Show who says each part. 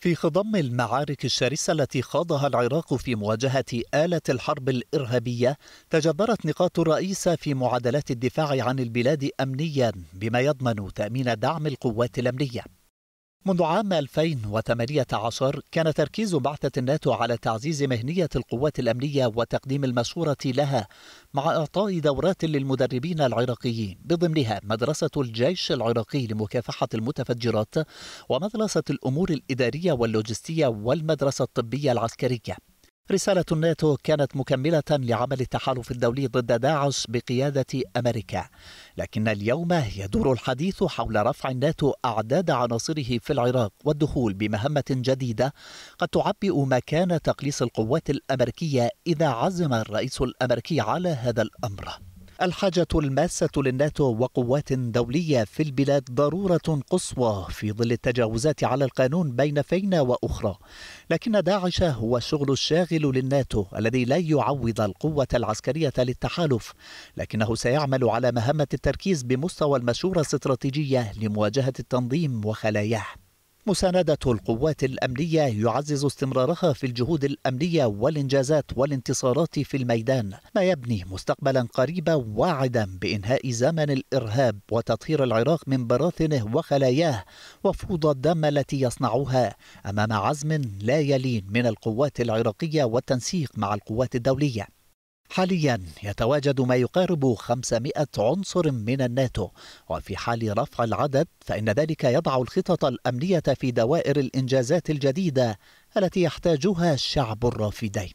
Speaker 1: في خضم المعارك الشرسة التي خاضها العراق في مواجهة آلة الحرب الإرهابية تجبرت نقاط الرئيسة في معادلات الدفاع عن البلاد أمنيا بما يضمن تأمين دعم القوات الأمنية منذ عام 2018 كان تركيز بعثة الناتو على تعزيز مهنية القوات الأمنية وتقديم المشورة لها مع إعطاء دورات للمدربين العراقيين بضمنها مدرسة الجيش العراقي لمكافحة المتفجرات ومدرسة الأمور الإدارية واللوجستية والمدرسة الطبية العسكرية رسالة الناتو كانت مكملة لعمل التحالف الدولي ضد داعش بقيادة أمريكا لكن اليوم يدور الحديث حول رفع الناتو أعداد عناصره في العراق والدخول بمهمة جديدة قد تعبئ مكان تقليص القوات الأمريكية إذا عزم الرئيس الأمريكي على هذا الأمر الحاجة الماسة للناتو وقوات دولية في البلاد ضرورة قصوى في ظل التجاوزات على القانون بين فينا وأخرى لكن داعش هو الشغل الشاغل للناتو الذي لا يعوض القوة العسكرية للتحالف لكنه سيعمل على مهمة التركيز بمستوى المشورة الاستراتيجية لمواجهة التنظيم وخلاياه مساندة القوات الأمنية يعزز استمرارها في الجهود الأمنية والإنجازات والانتصارات في الميدان ما يبني مستقبلا قريبا واعدا بإنهاء زمن الإرهاب وتطهير العراق من براثنه وخلاياه وفوضى الدم التي يصنعها أمام عزم لا يلين من القوات العراقية والتنسيق مع القوات الدولية حاليا يتواجد ما يقارب 500 عنصر من الناتو وفي حال رفع العدد فإن ذلك يضع الخطط الأمنية في دوائر الإنجازات الجديدة التي يحتاجها الشعب الرافدين